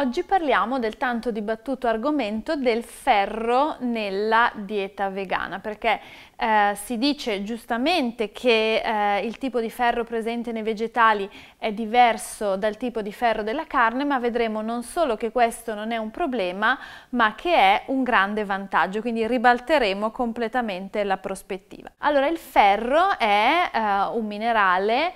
Oggi parliamo del tanto dibattuto argomento del ferro nella dieta vegana, perché eh, si dice giustamente che eh, il tipo di ferro presente nei vegetali è diverso dal tipo di ferro della carne, ma vedremo non solo che questo non è un problema, ma che è un grande vantaggio, quindi ribalteremo completamente la prospettiva. Allora, il ferro è eh, un minerale eh,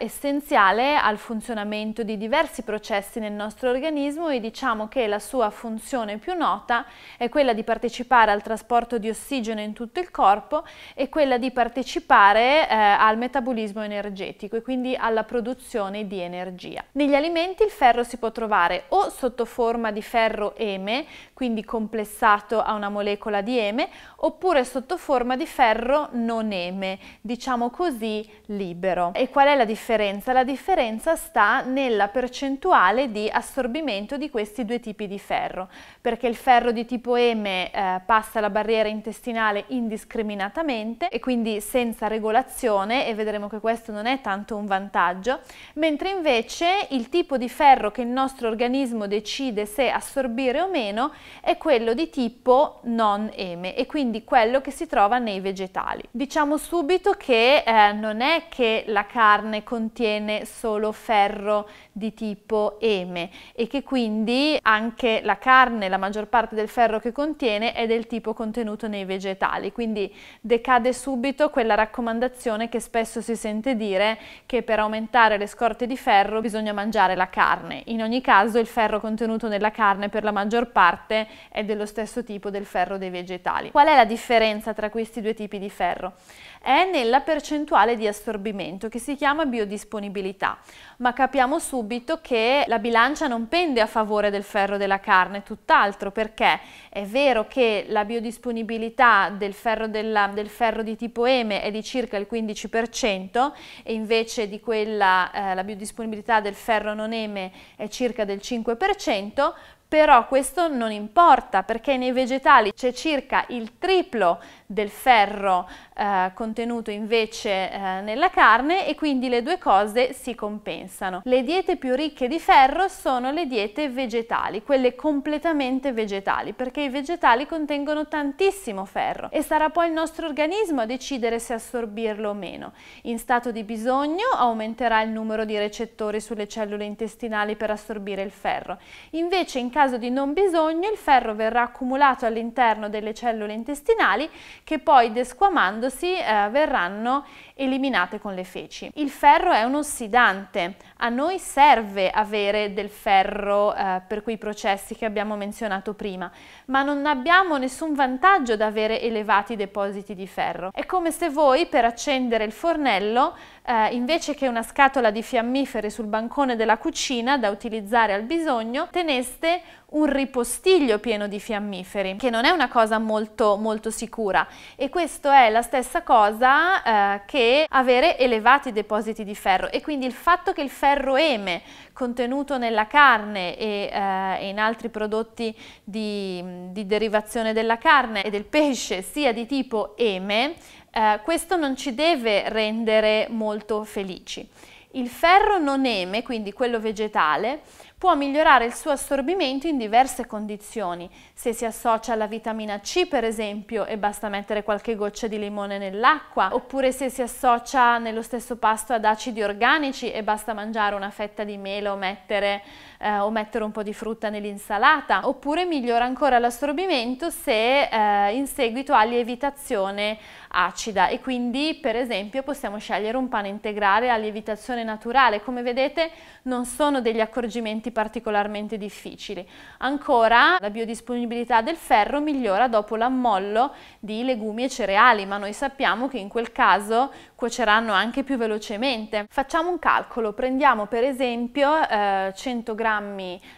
essenziale al funzionamento di diversi processi nel nostro organismo, benissimo e diciamo che la sua funzione più nota è quella di partecipare al trasporto di ossigeno in tutto il corpo e quella di partecipare eh, al metabolismo energetico e quindi alla produzione di energia. Negli alimenti il ferro si può trovare o sotto forma di ferro eme, quindi complessato a una molecola di eme, oppure sotto forma di ferro non eme, diciamo così libero. E qual è la differenza? La differenza sta nella percentuale di assorbimento abbinamento di questi due tipi di ferro, perché il ferro di tipo M eh, passa la barriera intestinale indiscriminatamente e quindi senza regolazione e vedremo che questo non è tanto un vantaggio, mentre invece il tipo di ferro che il nostro organismo decide se assorbire o meno è quello di tipo non M e quindi quello che si trova nei vegetali. Diciamo subito che eh, non è che la carne contiene solo ferro di tipo M e che quindi quindi anche la carne, la maggior parte del ferro che contiene è del tipo contenuto nei vegetali, quindi decade subito quella raccomandazione che spesso si sente dire che per aumentare le scorte di ferro bisogna mangiare la carne. In ogni caso il ferro contenuto nella carne per la maggior parte è dello stesso tipo del ferro dei vegetali. Qual è la differenza tra questi due tipi di ferro? È nella percentuale di assorbimento che si chiama biodisponibilità, ma capiamo subito che la bilancia non pende a favore del ferro della carne, tutt'altro perché è vero che la biodisponibilità del ferro, della, del ferro, di tipo M è di circa il 15% e invece di quella eh, la biodisponibilità del ferro non M è circa del 5%, però questo non importa perché nei vegetali c'è circa il triplo del ferro eh, contenuto invece eh, nella carne e quindi le due cose si compensano. Le diete più ricche di ferro sono le diete vegetali, quelle completamente vegetali, perché i vegetali contengono tantissimo ferro e sarà poi il nostro organismo a decidere se assorbirlo o meno. In stato di bisogno aumenterà il numero di recettori sulle cellule intestinali per assorbire il ferro. Invece in caso di non bisogno il ferro verrà accumulato all'interno delle cellule intestinali che poi desquamandosi eh, verranno eliminate con le feci. Il ferro è un ossidante, a noi serve avere del ferro eh, per quei processi che abbiamo menzionato prima, ma non abbiamo nessun vantaggio da avere elevati depositi di ferro. È come se voi per accendere il fornello, eh, invece che una scatola di fiammiferi sul bancone della cucina da utilizzare al bisogno, teneste un ripostiglio pieno di fiammiferi, che non è una cosa molto, molto sicura. E questa è la stessa cosa eh, che avere elevati depositi di ferro. E quindi il fatto che il ferro eme contenuto nella carne e eh, in altri prodotti di, di derivazione della carne e del pesce sia di tipo eme, Uh, questo non ci deve rendere molto felici. Il ferro non eme, quindi quello vegetale, può migliorare il suo assorbimento in diverse condizioni. Se si associa alla vitamina C per esempio e basta mettere qualche goccia di limone nell'acqua, oppure se si associa nello stesso pasto ad acidi organici e basta mangiare una fetta di mele o mettere, eh, o mettere un po' di frutta nell'insalata, oppure migliora ancora l'assorbimento se eh, in seguito ha lievitazione acida e quindi per esempio possiamo scegliere un pane integrale a lievitazione naturale. Come vedete non sono degli accorgimenti particolarmente difficili. Ancora la biodisponibilità del ferro migliora dopo l'ammollo di legumi e cereali, ma noi sappiamo che in quel caso cuoceranno anche più velocemente. Facciamo un calcolo, prendiamo per esempio eh, 100 g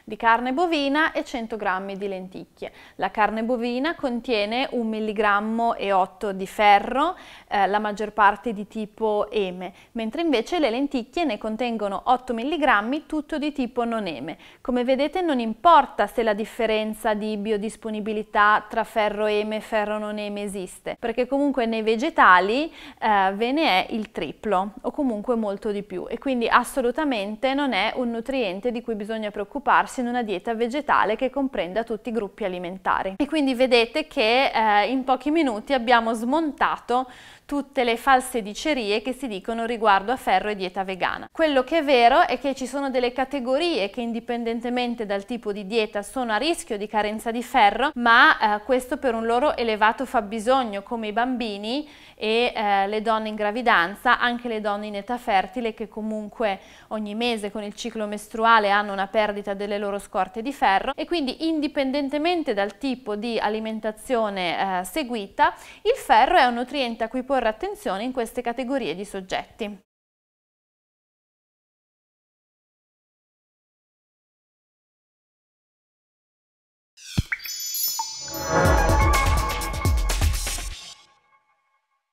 di carne bovina e 100 g di lenticchie. La carne bovina contiene 1 mg e 8 di ferro, eh, la maggior parte di tipo eme, mentre invece le lenticchie ne contengono 8 mg tutto di tipo non eme insieme. Come vedete non importa se la differenza di biodisponibilità tra ferro eme e ferro non eme esiste, perché comunque nei vegetali eh, ve ne è il triplo o comunque molto di più e quindi assolutamente non è un nutriente di cui bisogna preoccuparsi in una dieta vegetale che comprenda tutti i gruppi alimentari. E quindi vedete che eh, in pochi minuti abbiamo smontato tutte le false dicerie che si dicono riguardo a ferro e dieta vegana. Quello che è vero è che ci sono delle categorie che indipendentemente dal tipo di dieta sono a rischio di carenza di ferro, ma eh, questo per un loro elevato fabbisogno come i bambini e eh, le donne in gravidanza, anche le donne in età fertile che comunque ogni mese con il ciclo mestruale hanno una perdita delle loro scorte di ferro e quindi indipendentemente dal tipo di alimentazione eh, seguita, il ferro è un nutriente a cui può porre attenzione in queste categorie di soggetti.